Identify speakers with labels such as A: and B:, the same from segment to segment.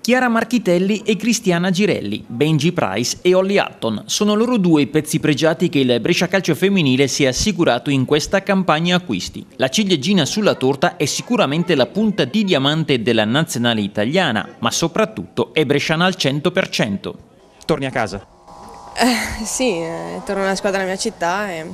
A: Chiara Marchitelli e Cristiana Girelli, Benji Price e Ollie Hutton sono loro due i pezzi pregiati che il Brescia Calcio femminile si è assicurato in questa campagna acquisti. La ciliegina sulla torta è sicuramente la punta di diamante della nazionale italiana, ma soprattutto è bresciana al 100%. Torni a casa?
B: Eh, sì, eh, torno alla squadra della mia città e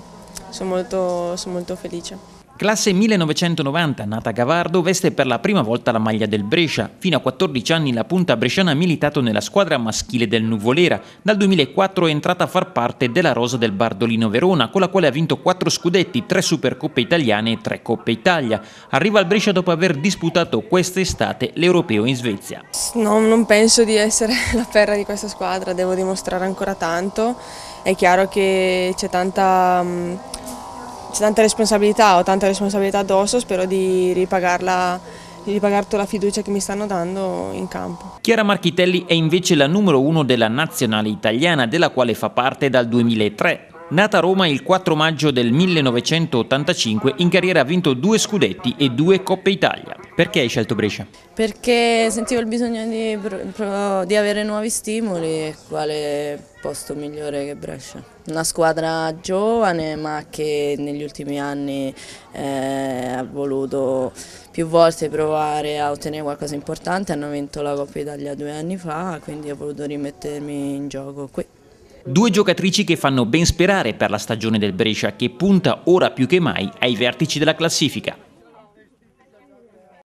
B: sono molto, sono molto felice.
A: Classe 1990, nata a Gavardo, veste per la prima volta la maglia del Brescia. Fino a 14 anni la punta bresciana ha militato nella squadra maschile del Nuvolera. Dal 2004 è entrata a far parte della rosa del Bardolino Verona, con la quale ha vinto 4 scudetti, 3 Supercoppe italiane e 3 Coppe Italia. Arriva al Brescia dopo aver disputato quest'estate l'Europeo in Svezia.
B: No, non penso di essere la ferra di questa squadra, devo dimostrare ancora tanto. È chiaro che c'è tanta mm, c'è tanta responsabilità, ho tanta responsabilità addosso, spero di ripagarla di ripagare la fiducia che mi stanno dando in campo.
A: Chiara Marchitelli è invece la numero uno della nazionale italiana, della quale fa parte dal 2003. Nata a Roma il 4 maggio del 1985, in carriera ha vinto due scudetti e due Coppe Italia. Perché hai scelto Brescia?
C: Perché sentivo il bisogno di, di avere nuovi stimoli e quale posto migliore che Brescia. Una squadra giovane ma che negli ultimi anni eh, ha voluto più volte provare a ottenere qualcosa di importante, hanno vinto la Coppa Italia due anni fa, quindi ho voluto rimettermi in gioco qui. Due
A: giocatrici che fanno ben sperare per la stagione del Brescia che punta ora più che mai ai vertici della classifica.